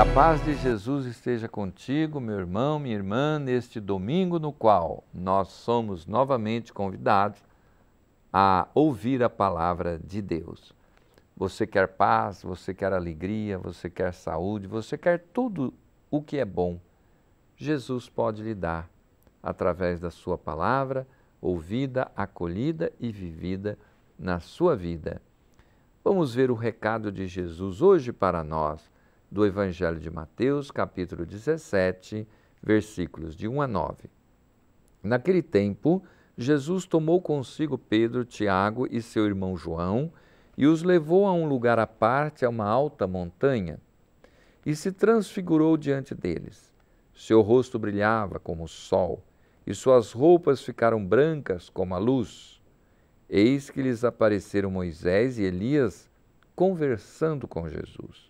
a paz de Jesus esteja contigo, meu irmão, minha irmã, neste domingo no qual nós somos novamente convidados a ouvir a palavra de Deus. Você quer paz, você quer alegria, você quer saúde, você quer tudo o que é bom. Jesus pode lhe dar através da sua palavra, ouvida, acolhida e vivida na sua vida. Vamos ver o recado de Jesus hoje para nós do Evangelho de Mateus, capítulo 17, versículos de 1 a 9. Naquele tempo, Jesus tomou consigo Pedro, Tiago e seu irmão João e os levou a um lugar à parte, a uma alta montanha, e se transfigurou diante deles. Seu rosto brilhava como o sol, e suas roupas ficaram brancas como a luz. Eis que lhes apareceram Moisés e Elias conversando com Jesus.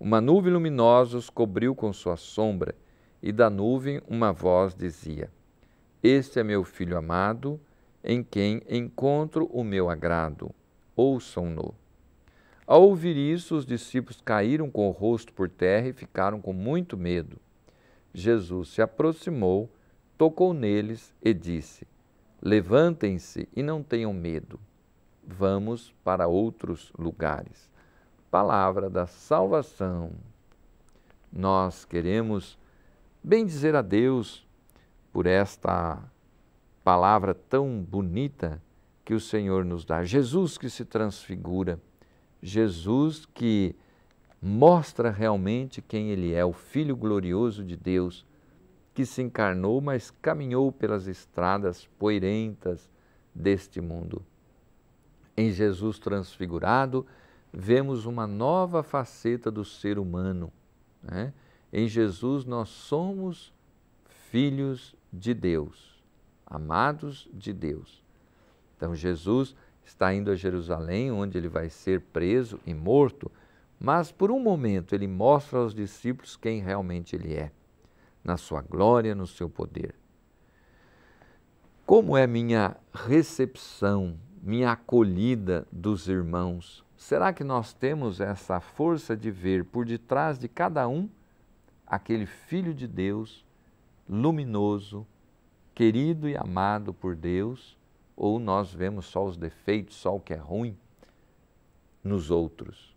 Uma nuvem luminosa os cobriu com sua sombra, e da nuvem uma voz dizia: Este é meu filho amado, em quem encontro o meu agrado. Ouçam-no. Ao ouvir isso, os discípulos caíram com o rosto por terra e ficaram com muito medo. Jesus se aproximou, tocou neles e disse: Levantem-se e não tenham medo. Vamos para outros lugares palavra da salvação, nós queremos bendizer a Deus por esta palavra tão bonita que o Senhor nos dá. Jesus que se transfigura, Jesus que mostra realmente quem Ele é, o Filho glorioso de Deus, que se encarnou, mas caminhou pelas estradas poeirentas deste mundo. Em Jesus transfigurado, vemos uma nova faceta do ser humano. Né? Em Jesus nós somos filhos de Deus, amados de Deus. Então Jesus está indo a Jerusalém, onde ele vai ser preso e morto, mas por um momento ele mostra aos discípulos quem realmente ele é, na sua glória, no seu poder. Como é minha recepção, minha acolhida dos irmãos? Será que nós temos essa força de ver por detrás de cada um aquele Filho de Deus, luminoso, querido e amado por Deus, ou nós vemos só os defeitos, só o que é ruim nos outros?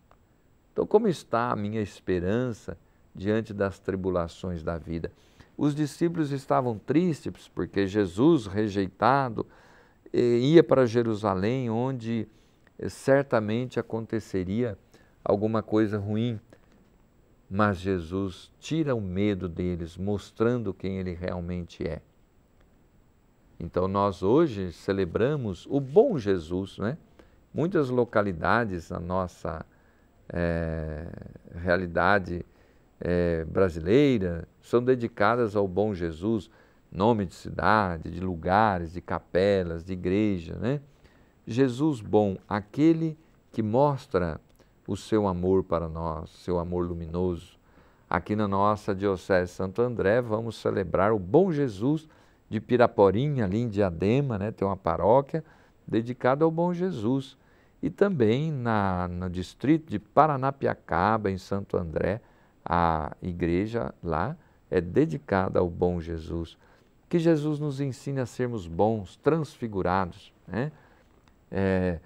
Então, como está a minha esperança diante das tribulações da vida? Os discípulos estavam tristes porque Jesus, rejeitado, eh, ia para Jerusalém, onde certamente aconteceria alguma coisa ruim. Mas Jesus tira o medo deles, mostrando quem ele realmente é. Então nós hoje celebramos o bom Jesus, né? Muitas localidades na nossa é, realidade é, brasileira são dedicadas ao bom Jesus, nome de cidade, de lugares, de capelas, de igreja, né? Jesus bom, aquele que mostra o seu amor para nós, seu amor luminoso. Aqui na nossa Diocese Santo André, vamos celebrar o Bom Jesus de Piraporinha, ali em Diadema, né? tem uma paróquia dedicada ao Bom Jesus. E também na, no distrito de Paranapiacaba, em Santo André, a igreja lá é dedicada ao Bom Jesus. Que Jesus nos ensine a sermos bons, transfigurados. Né? é,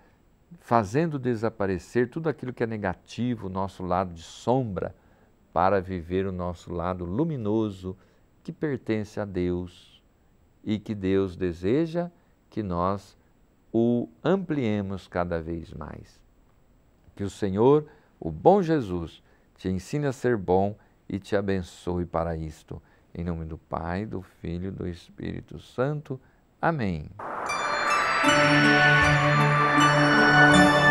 fazendo desaparecer tudo aquilo que é negativo, o nosso lado de sombra, para viver o nosso lado luminoso que pertence a Deus e que Deus deseja que nós o ampliemos cada vez mais. Que o Senhor, o bom Jesus, te ensine a ser bom e te abençoe para isto. Em nome do Pai, do Filho e do Espírito Santo. Amém. Música